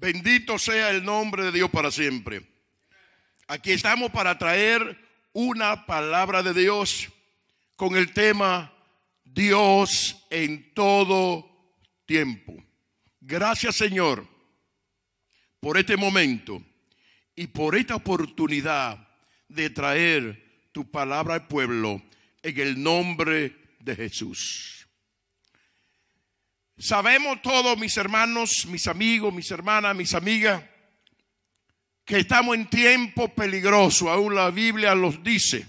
Bendito sea el nombre de Dios para siempre. Aquí estamos para traer una palabra de Dios con el tema Dios en todo tiempo. Gracias Señor por este momento y por esta oportunidad de traer tu palabra al pueblo en el nombre de Jesús. Sabemos todos, mis hermanos, mis amigos, mis hermanas, mis amigas, que estamos en tiempo peligroso, aún la Biblia los dice.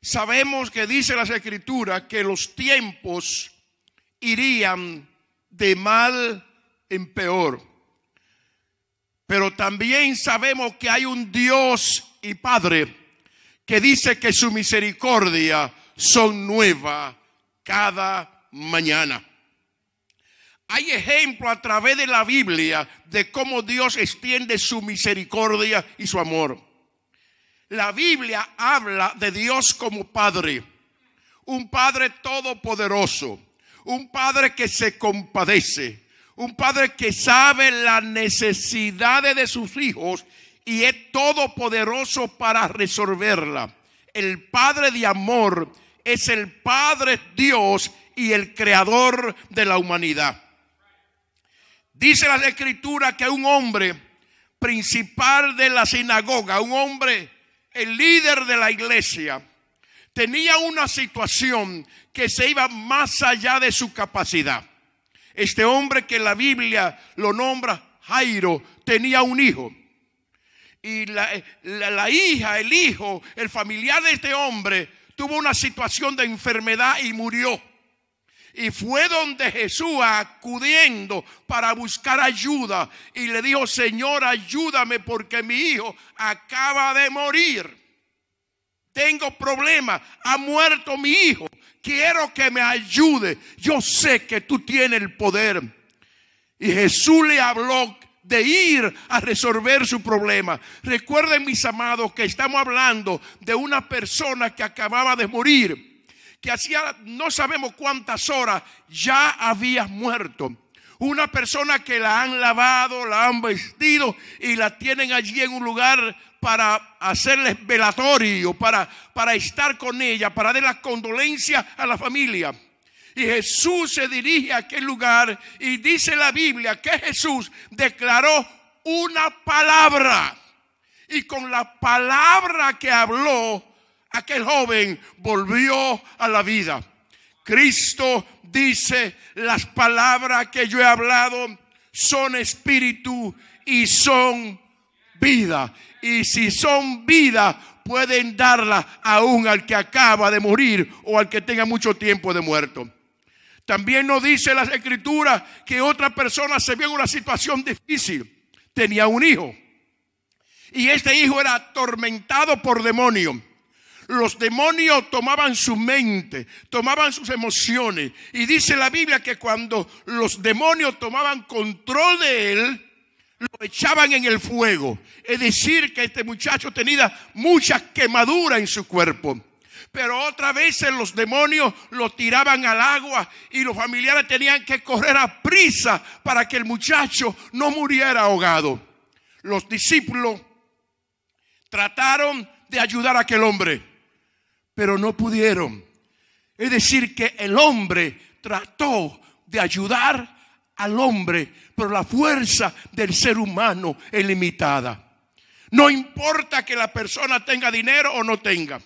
Sabemos que dice las escrituras que los tiempos irían de mal en peor. Pero también sabemos que hay un Dios y Padre que dice que su misericordia son nueva cada mañana. Hay ejemplo a través de la Biblia de cómo Dios extiende su misericordia y su amor. La Biblia habla de Dios como Padre, un Padre todopoderoso, un Padre que se compadece, un Padre que sabe las necesidades de sus hijos y es todopoderoso para resolverla. El Padre de amor es el Padre Dios y el Creador de la humanidad. Dice la Escritura que un hombre principal de la sinagoga, un hombre, el líder de la iglesia, tenía una situación que se iba más allá de su capacidad. Este hombre que la Biblia lo nombra Jairo tenía un hijo. Y la hija, el hijo, el familiar de este hombre tuvo una situación de enfermedad y murió. Y fue donde Jesús acudiendo para buscar ayuda y le dijo, Señor, ayúdame porque mi hijo acaba de morir. Tengo problemas, ha muerto mi hijo. Quiero que me ayude. Yo sé que tú tienes el poder. Y Jesús le habló de ir a resolver su problema. Recuerden, mis amados, que estamos hablando de una persona que acababa de morir que hacía no sabemos cuántas horas ya había muerto. Una persona que la han lavado, la han vestido y la tienen allí en un lugar para hacerles velatorio, para, para estar con ella, para dar las condolencias a la familia. Y Jesús se dirige a aquel lugar y dice la Biblia que Jesús declaró una palabra. Y con la palabra que habló, aquel joven volvió a la vida. Cristo dice, las palabras que yo he hablado son espíritu y son vida. Y si son vida, pueden darla aún al que acaba de morir o al que tenga mucho tiempo de muerto. También nos dice la escritura que otra persona se vio en una situación difícil. Tenía un hijo. Y este hijo era atormentado por demonio. Los demonios tomaban su mente, tomaban sus emociones. Y dice la Biblia que cuando los demonios tomaban control de él, lo echaban en el fuego. Es decir, que este muchacho tenía mucha quemadura en su cuerpo. Pero otra vez los demonios lo tiraban al agua y los familiares tenían que correr a prisa para que el muchacho no muriera ahogado. Los discípulos trataron de ayudar a aquel hombre pero no pudieron. Es decir, que el hombre trató de ayudar al hombre, pero la fuerza del ser humano es limitada. No importa que la persona tenga dinero o no tenga.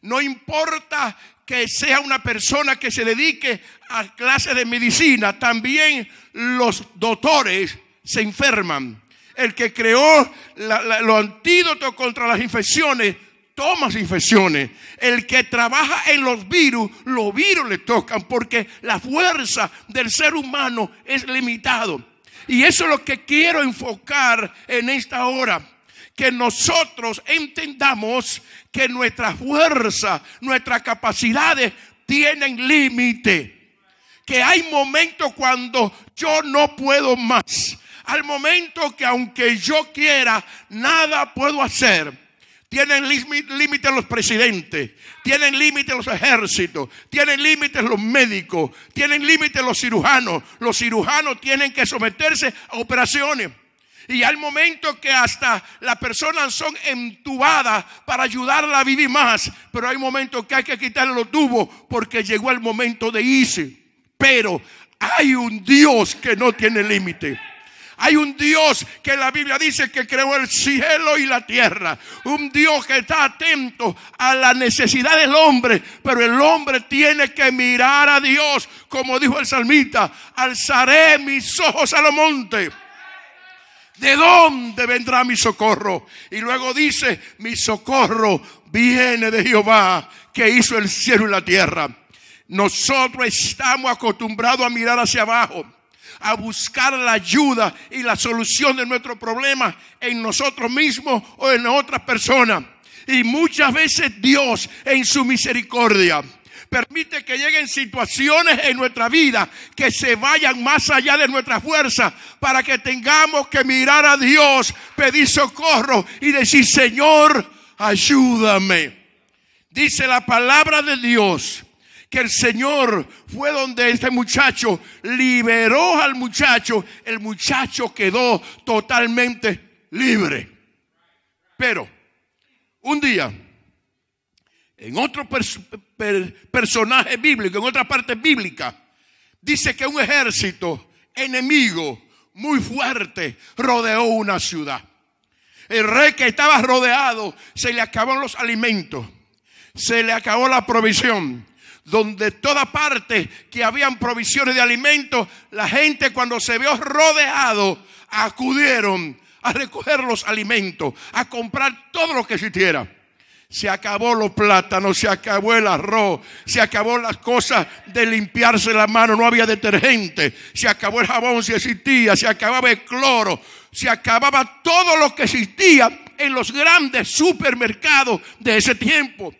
No importa que sea una persona que se dedique a clases de medicina. También los doctores se enferman. El que creó los antídotos contra las infecciones tomas infecciones. El que trabaja en los virus, los virus le tocan porque la fuerza del ser humano es limitado. Y eso es lo que quiero enfocar en esta hora. Que nosotros entendamos que nuestra fuerza, nuestras capacidades tienen límite. Que hay momentos cuando yo no puedo más. Al momento que aunque yo quiera, nada puedo hacer tienen límites los presidentes, tienen límites los ejércitos, tienen límites los médicos, tienen límites los cirujanos. Los cirujanos tienen que someterse a operaciones. Y hay momentos que hasta las personas son entubadas para ayudarla a vivir más, pero hay momentos que hay que quitarle los tubos porque llegó el momento de irse. Pero hay un Dios que no tiene límite. Hay un Dios que la Biblia dice que creó el cielo y la tierra. Un Dios que está atento a la necesidad del hombre. Pero el hombre tiene que mirar a Dios. Como dijo el salmista, alzaré mis ojos a los montes. ¿De dónde vendrá mi socorro? Y luego dice, mi socorro viene de Jehová que hizo el cielo y la tierra. Nosotros estamos acostumbrados a mirar hacia abajo a buscar la ayuda y la solución de nuestro problema en nosotros mismos o en otras personas. Y muchas veces Dios en su misericordia permite que lleguen situaciones en nuestra vida que se vayan más allá de nuestra fuerza para que tengamos que mirar a Dios, pedir socorro y decir, Señor, ayúdame. Dice la palabra de Dios el Señor fue donde este muchacho liberó al muchacho, el muchacho quedó totalmente libre. Pero un día, en otro personaje bíblico, en otra parte bíblica, dice que un ejército enemigo muy fuerte rodeó una ciudad. El rey que estaba rodeado se le acabaron los alimentos, se le acabó la provisión donde toda parte que habían provisiones de alimentos, la gente cuando se vio rodeado, acudieron a recoger los alimentos, a comprar todo lo que existiera. Se acabó los plátanos, se acabó el arroz, se acabó las cosas de limpiarse la mano, no había detergente, se acabó el jabón si existía, se acababa el cloro, se acababa todo lo que existía en los grandes supermercados de ese tiempo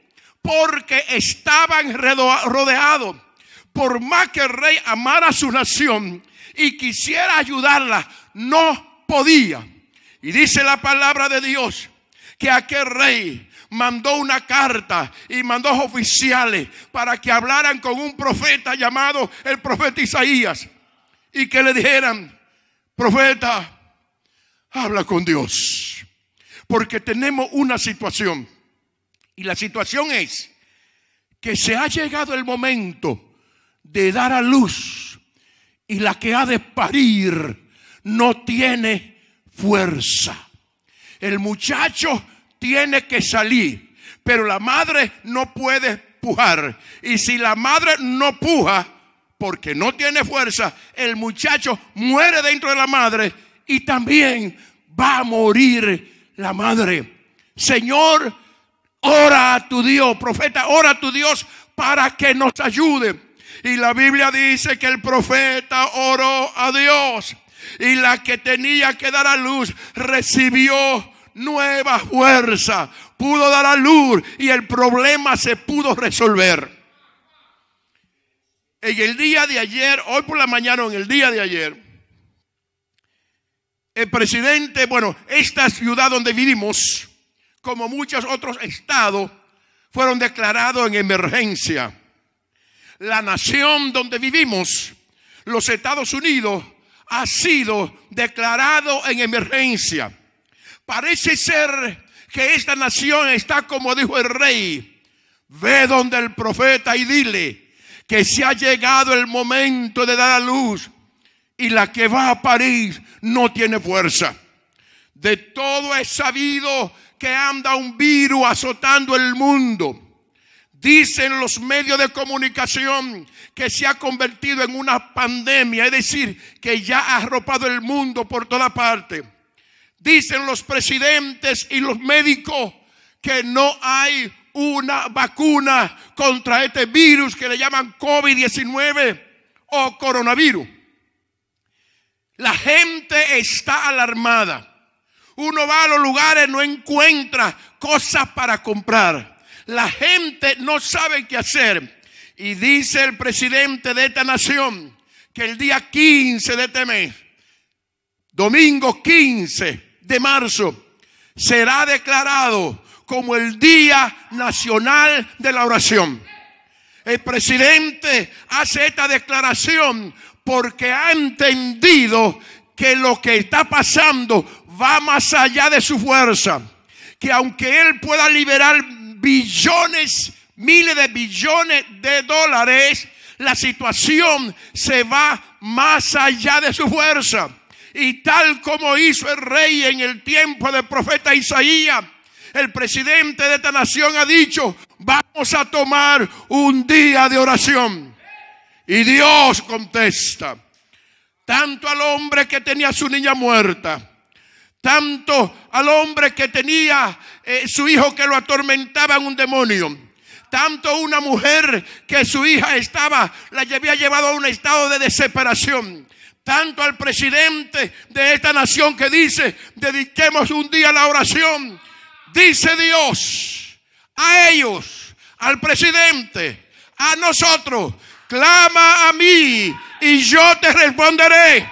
porque estaban rodeados. Por más que el rey amara a su nación y quisiera ayudarla, no podía. Y dice la palabra de Dios que aquel rey mandó una carta y mandó oficiales para que hablaran con un profeta llamado el profeta Isaías y que le dijeran, profeta, habla con Dios, porque tenemos una situación y la situación es que se ha llegado el momento de dar a luz y la que ha de parir no tiene fuerza. El muchacho tiene que salir, pero la madre no puede pujar. Y si la madre no puja, porque no tiene fuerza, el muchacho muere dentro de la madre y también va a morir la madre. Señor, ora a tu Dios, profeta, ora a tu Dios para que nos ayude. Y la Biblia dice que el profeta oró a Dios y la que tenía que dar a luz recibió nueva fuerza, pudo dar a luz y el problema se pudo resolver. En el día de ayer, hoy por la mañana en el día de ayer, el presidente, bueno, esta ciudad donde vivimos, como muchos otros estados, fueron declarados en emergencia. La nación donde vivimos, los Estados Unidos, ha sido declarado en emergencia. Parece ser que esta nación está como dijo el rey. Ve donde el profeta y dile que se ha llegado el momento de dar a luz y la que va a parir no tiene fuerza. De todo es sabido que anda un virus azotando el mundo. Dicen los medios de comunicación que se ha convertido en una pandemia, es decir, que ya ha arropado el mundo por toda parte. Dicen los presidentes y los médicos que no hay una vacuna contra este virus que le llaman COVID-19 o coronavirus. La gente está alarmada. Uno va a los lugares, no encuentra cosas para comprar. La gente no sabe qué hacer. Y dice el presidente de esta nación que el día 15 de este mes, domingo 15 de marzo, será declarado como el Día Nacional de la Oración. El presidente hace esta declaración porque ha entendido que lo que está pasando va más allá de su fuerza. Que aunque Él pueda liberar billones, miles de billones de dólares, la situación se va más allá de su fuerza. Y tal como hizo el rey en el tiempo del profeta Isaías, el presidente de esta nación ha dicho, vamos a tomar un día de oración. Y Dios contesta tanto al hombre que tenía su niña muerta, tanto al hombre que tenía eh, su hijo que lo atormentaba en un demonio, tanto una mujer que su hija estaba, la había llevado a un estado de desesperación tanto al presidente de esta nación que dice, dediquemos un día a la oración. Dice Dios a ellos, al presidente, a nosotros, Clama a mí y yo te responderé.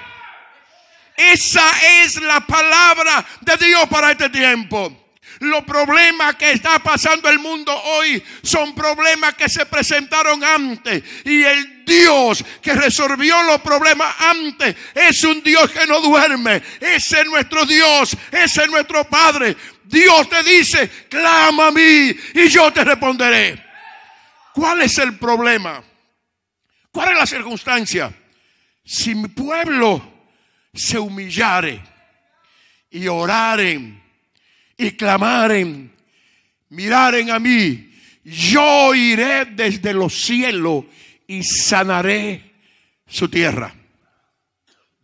Esa es la palabra de Dios para este tiempo. Los problemas que está pasando el mundo hoy son problemas que se presentaron antes. Y el Dios que resolvió los problemas antes es un Dios que no duerme. Ese es nuestro Dios, ese es nuestro Padre. Dios te dice, clama a mí y yo te responderé. ¿Cuál es el problema? ¿Cuál es la circunstancia? Si mi pueblo se humillare y oraren y clamaren, miraren a mí, yo iré desde los cielos y sanaré su tierra.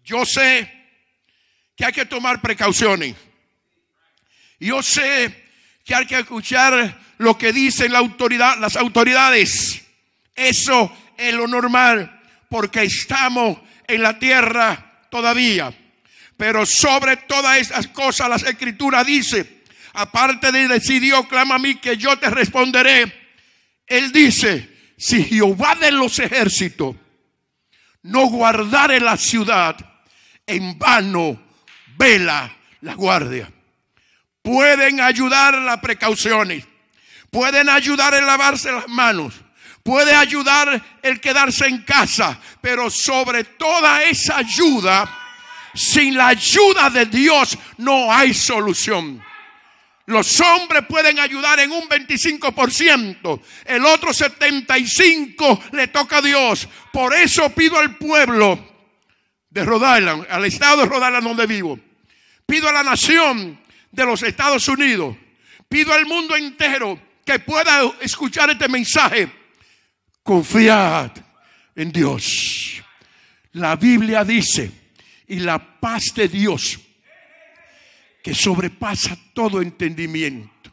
Yo sé que hay que tomar precauciones. Yo sé que hay que escuchar lo que dicen la autoridad, las autoridades. Eso es lo normal porque estamos en la tierra todavía. Pero sobre todas esas cosas las escrituras dice, aparte de decir Dios, clama a mí que yo te responderé. Él dice, si Jehová de los ejércitos no guardare la ciudad, en vano vela la guardia. Pueden ayudar las precauciones, pueden ayudar en lavarse las manos, Puede ayudar el quedarse en casa, pero sobre toda esa ayuda, sin la ayuda de Dios no hay solución. Los hombres pueden ayudar en un 25%. El otro 75% le toca a Dios. Por eso pido al pueblo de Rhode Island, al estado de Rhode Island donde vivo. Pido a la nación de los Estados Unidos. Pido al mundo entero que pueda escuchar este mensaje Confiad en Dios. La Biblia dice, y la paz de Dios, que sobrepasa todo entendimiento.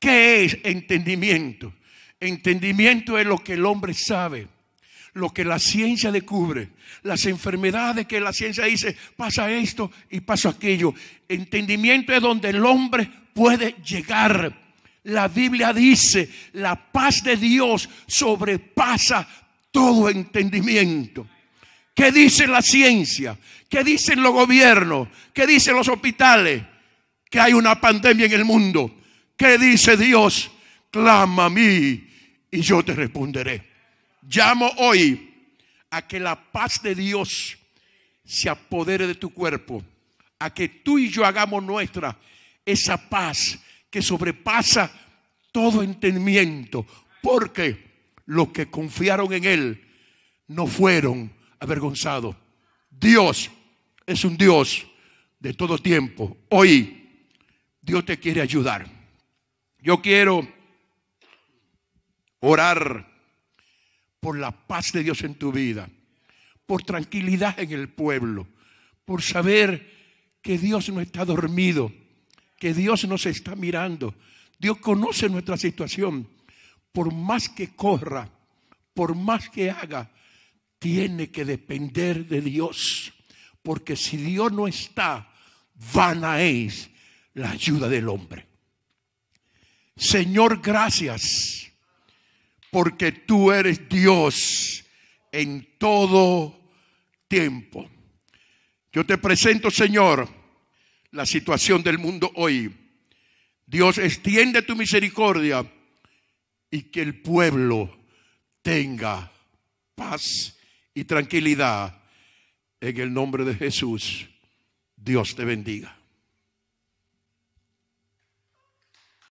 ¿Qué es entendimiento? Entendimiento es lo que el hombre sabe, lo que la ciencia descubre, las enfermedades que la ciencia dice, pasa esto y pasa aquello. Entendimiento es donde el hombre puede llegar la Biblia dice, la paz de Dios sobrepasa todo entendimiento. ¿Qué dice la ciencia? ¿Qué dicen los gobiernos? ¿Qué dicen los hospitales? Que hay una pandemia en el mundo. ¿Qué dice Dios? Clama a mí y yo te responderé. Llamo hoy a que la paz de Dios se apodere de tu cuerpo, a que tú y yo hagamos nuestra esa paz que sobrepasa todo entendimiento, porque los que confiaron en Él no fueron avergonzados. Dios es un Dios de todo tiempo. Hoy Dios te quiere ayudar. Yo quiero orar por la paz de Dios en tu vida, por tranquilidad en el pueblo, por saber que Dios no está dormido que Dios nos está mirando. Dios conoce nuestra situación. Por más que corra, por más que haga, tiene que depender de Dios. Porque si Dios no está, vana es la ayuda del hombre. Señor, gracias, porque tú eres Dios en todo tiempo. Yo te presento, Señor, la situación del mundo hoy. Dios, extiende tu misericordia y que el pueblo tenga paz y tranquilidad. En el nombre de Jesús, Dios te bendiga.